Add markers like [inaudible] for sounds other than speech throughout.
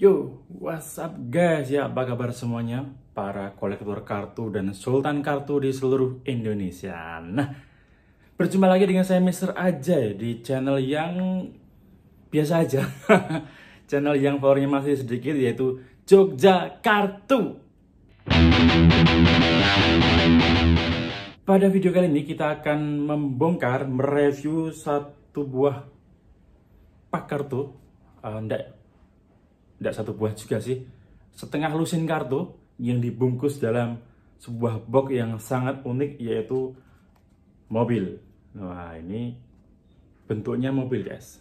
Yo, what's up guys? Ya, apa kabar semuanya? Para kolektor kartu dan sultan kartu di seluruh Indonesia. Nah, berjumpa lagi dengan saya Mr. Aja di channel yang biasa aja. [laughs] channel yang followernya masih sedikit yaitu Jogja Kartu. Pada video kali ini kita akan membongkar, mereview satu buah pak kartu. Uh, tidak satu buah juga sih setengah lusin kartu yang dibungkus dalam sebuah box yang sangat unik yaitu mobil nah ini bentuknya mobil guys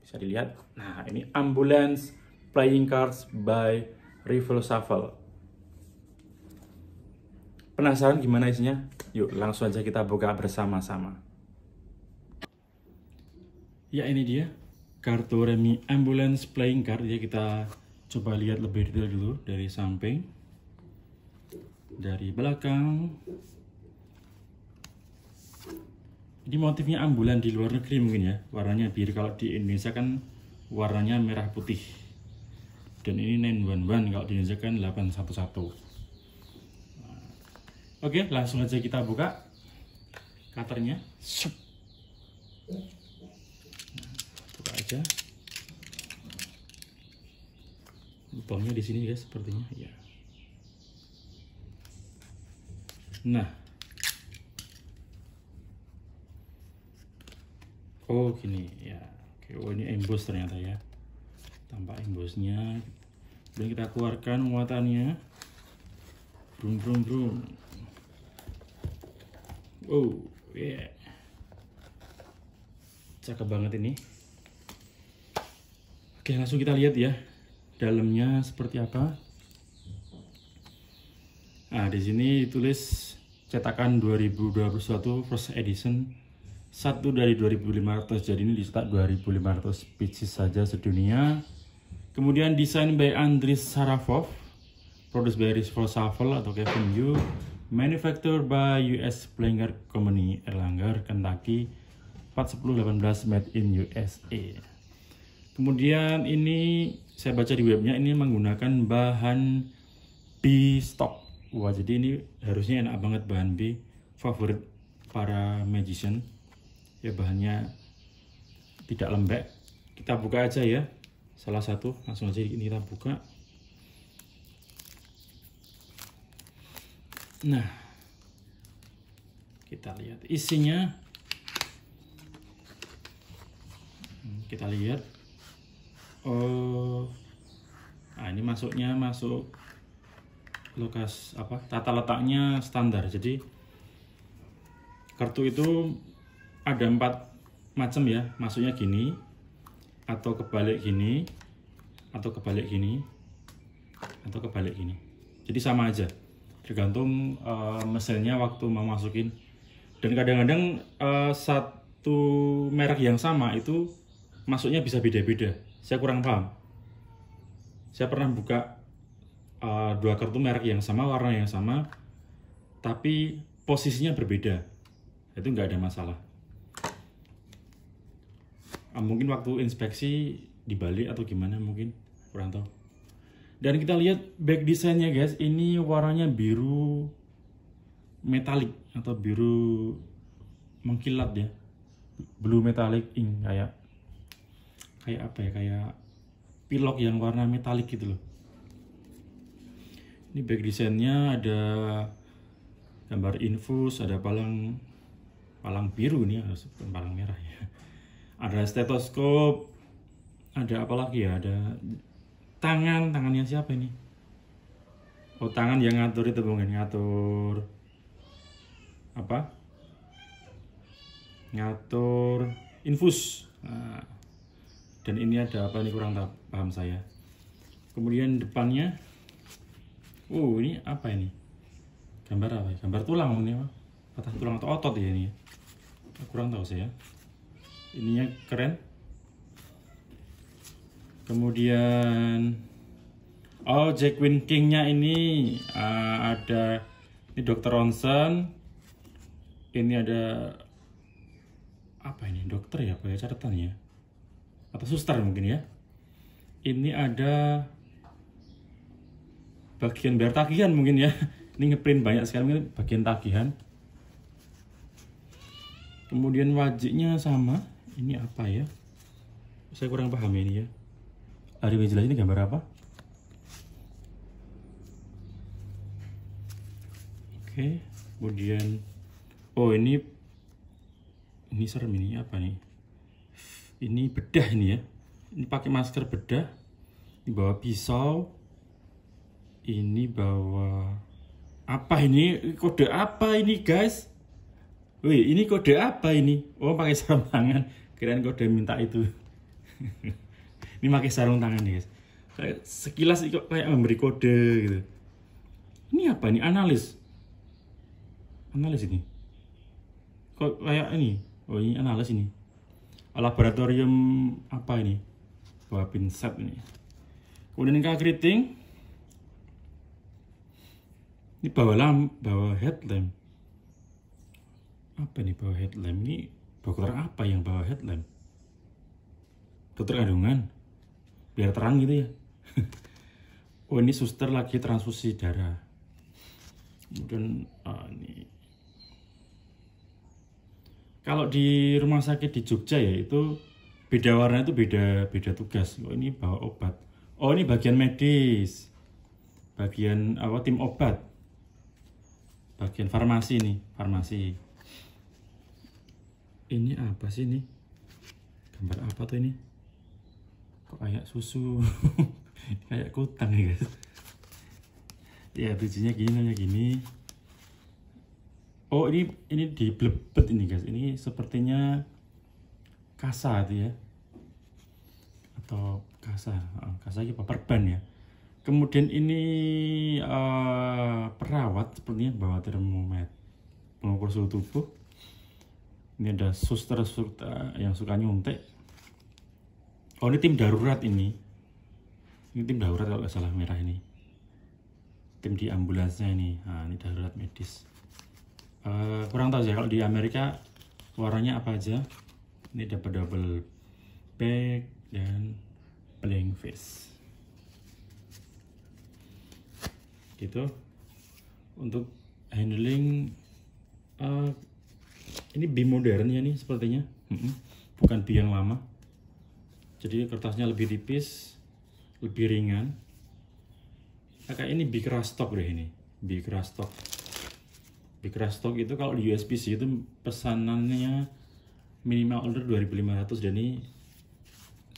bisa dilihat nah ini ambulance playing cards by Rival Shuffle penasaran gimana isinya yuk langsung aja kita buka bersama-sama ya ini dia kartu remi ambulance playing card ya kita coba lihat lebih detail dulu dari samping dari belakang ini motifnya ambulan di luar negeri mungkin ya warnanya biru kalau di Indonesia kan warnanya merah putih dan ini 911 kalau di Indonesia kan 811 oke langsung aja kita buka katernya aja lubangnya di sini guys sepertinya ya nah oh gini ya oke oh ini emboss ternyata ya tampak embossnya dan kita keluarkan muatannya brum brum brum oh yeah cakep banget ini Oke, langsung kita lihat ya dalamnya seperti apa. Nah, di sini ditulis cetakan 2021 first edition satu dari 2500 jadi ini di dicetak 2500 pieces saja sedunia kemudian desain by Andris Sarafov produce by Rizvo Shuffle atau Kevin Yu manufactured by US Plinger Company Erlanger Kentucky 41018 made in USA Kemudian ini saya baca di webnya ini menggunakan bahan B stock. Wah jadi ini harusnya enak banget bahan B favorit para magician. Ya bahannya tidak lembek. Kita buka aja ya. Salah satu langsung aja ini kita buka. Nah, kita lihat isinya. Hmm, kita lihat oh nah ini masuknya masuk lokas apa tata letaknya standar jadi kartu itu ada empat macam ya masuknya gini atau kebalik gini atau kebalik gini atau kebalik gini jadi sama aja tergantung uh, mesinnya waktu mau masukin dan kadang-kadang uh, satu merek yang sama itu masuknya bisa beda-beda saya kurang paham. Saya pernah buka uh, dua kartu merek yang sama, warna yang sama, tapi posisinya berbeda. Itu nggak ada masalah. Uh, mungkin waktu inspeksi di Bali atau gimana mungkin, kurang tahu. Dan kita lihat back desainnya guys, ini warnanya biru metalik atau biru mengkilat ya. Blue metallic ink kayak kayak apa ya kayak pilok yang warna metalik gitu loh ini back desainnya ada gambar infus ada palang palang biru nih harus palang merah ya ada stetoskop ada apa lagi ya ada tangan tangannya siapa ini oh tangan yang ngatur itu bukan ngatur apa ngatur infus nah dan ini ada apa ini kurang paham saya kemudian depannya oh ini apa ini gambar apa ya? gambar tulang ini apa? patah tulang atau otot ya ini ya? kurang tahu saya ininya keren kemudian oh Jack Winkingnya ini uh, ada ini dokter Ronson ini ada apa ini dokter ya apa ya atau suster mungkin ya ini ada bagian biar tagihan mungkin ya [laughs] ini ngeprint banyak sekali mungkin bagian tagihan kemudian wajibnya sama ini apa ya saya kurang paham ya ini ya hari jelas ini gambar apa oke kemudian oh ini ini serem ini apa nih ini bedah ini ya ini pakai masker bedah ini bawa pisau ini bawa apa ini kode apa ini guys Wih, ini kode apa ini? Oh, pakai sarung tangan. Kirain kode minta itu. [laughs] ini pakai sarung tangan guys. Kayak sekilas kayak memberi kode gitu. Ini apa ini? Analis. Analis ini. Kok kayak ini? Oh, ini analis ini laboratorium apa ini Bawa pinset ini kemudian ini keriting ini bawa lamp bawa headlamp apa ini bawa headlamp ini dokter apa yang bawa headlamp Dokter kandungan biar terang gitu ya [laughs] oh ini suster lagi transfusi darah kemudian ah, ini kalau di rumah sakit di Jogja ya itu beda warna itu beda beda tugas oh ini bawa obat oh ini bagian medis bagian apa tim obat bagian farmasi nih farmasi ini apa sih ini gambar apa tuh ini kok kayak susu [laughs] kayak kutang ya guys ya bijinya gini ya gini oh ini ini blebet ini guys ini sepertinya kasa itu ya atau kasa oh, kasa apa perban ya kemudian ini uh, perawat sepertinya bawa termometer pengukur suhu tubuh ini ada suster suster eh, yang suka nyuntik oh ini tim darurat ini ini tim darurat kalau salah merah ini tim di ambulansnya ini nah, ini darurat medis uh, kurang tahu sih kalau di Amerika warnanya apa aja ini dapat double back dan playing face gitu untuk handling uh, ini B modern ya nih sepertinya bukan bi yang lama jadi kertasnya lebih tipis lebih ringan nah, kayak ini B keras stock deh ini B keras stock di Crashtalk itu kalau di USBC itu pesanannya minimal order 2500 dan ini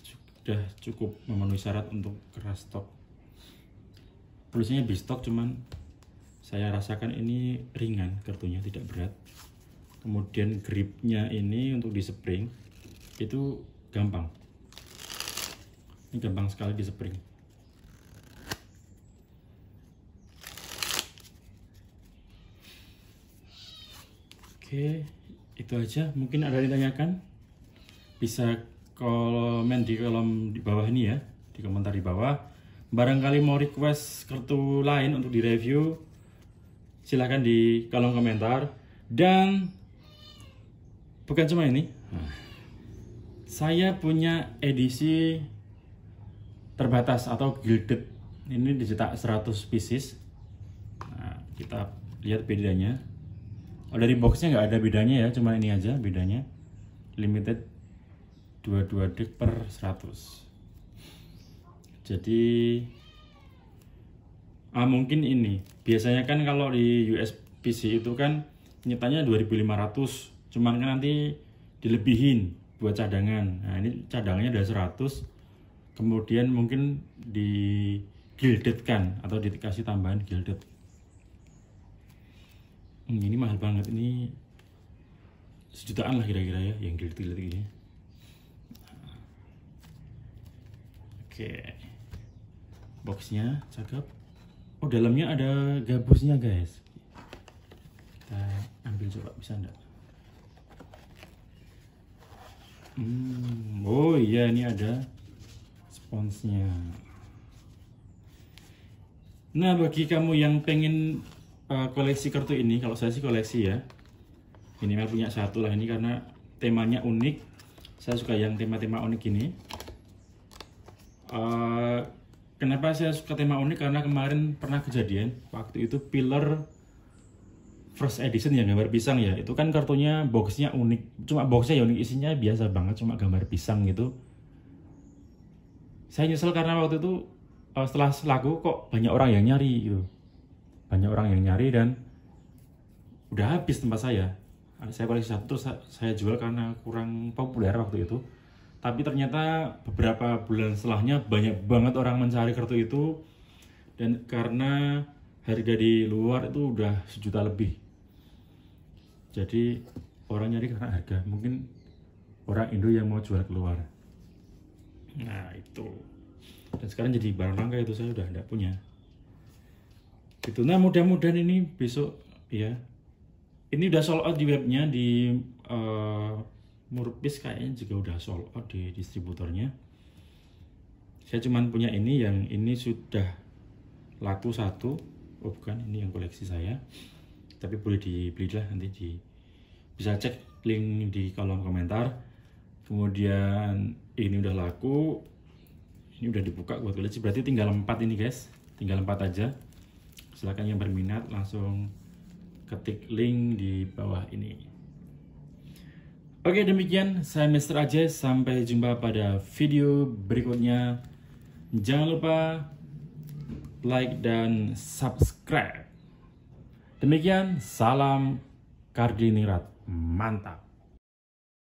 sudah cukup memenuhi syarat untuk Crashtalk tulisannya stock cuman saya rasakan ini ringan kartunya tidak berat kemudian gripnya ini untuk di spring itu gampang ini gampang sekali di spring Oke, itu aja. Mungkin ada yang ditanyakan? Bisa komen di kolom di bawah ini ya, di komentar di bawah. Barangkali mau request kartu lain untuk direview, silahkan di kolom komentar. Dan bukan cuma ini, saya punya edisi terbatas atau gilded. Ini dicetak 100 pieces. Nah, kita lihat bedanya dari boxnya nggak ada bedanya ya cuma ini aja bedanya limited 22 dik per 100 jadi ah, mungkin ini biasanya kan kalau di USPC itu kan nyetanya 2500 cuman kan nanti dilebihin buat cadangan nah ini cadangannya ada 100 kemudian mungkin di gilded kan atau dikasih tambahan gilded hmm, ini mahal banget ini sejutaan lah kira-kira ya yang gelitik-gelitik ini oke boxnya cakep oh dalamnya ada gabusnya guys kita ambil coba bisa enggak hmm, oh iya ini ada sponsnya nah bagi kamu yang pengen Eh, koleksi kartu ini kalau saya sih koleksi ya Ini minimal punya satu lah ini karena temanya unik saya suka yang tema-tema unik ini uh, kenapa saya suka tema unik karena kemarin pernah kejadian waktu itu pillar first edition ya gambar pisang ya itu kan kartunya boxnya unik cuma boxnya ya unik isinya biasa banget cuma gambar pisang gitu saya nyesel karena waktu itu eh, setelah laku kok banyak orang yang nyari gitu banyak orang yang nyari dan udah habis tempat saya saya koleksi satu terus saya jual karena kurang populer waktu itu tapi ternyata beberapa bulan setelahnya banyak banget orang mencari kartu itu dan karena harga di luar itu udah sejuta lebih jadi orang nyari karena harga mungkin orang Indo yang mau jual keluar nah itu dan sekarang jadi barang langka itu saya udah tidak punya gitu nah mudah-mudahan ini besok ya ini udah sold out di webnya di uh, eh, Murpis kayaknya juga udah sold out di distributornya saya cuman punya ini yang ini sudah laku satu oh bukan ini yang koleksi saya tapi boleh dibeli lah nanti di bisa cek link di kolom komentar kemudian ini udah laku ini udah dibuka buat koleksi berarti tinggal empat ini guys tinggal empat aja silahkan yang berminat langsung ketik link di bawah ini Oke demikian saya Mr. Ajay sampai jumpa pada video berikutnya jangan lupa like dan subscribe demikian salam Kardinirat mantap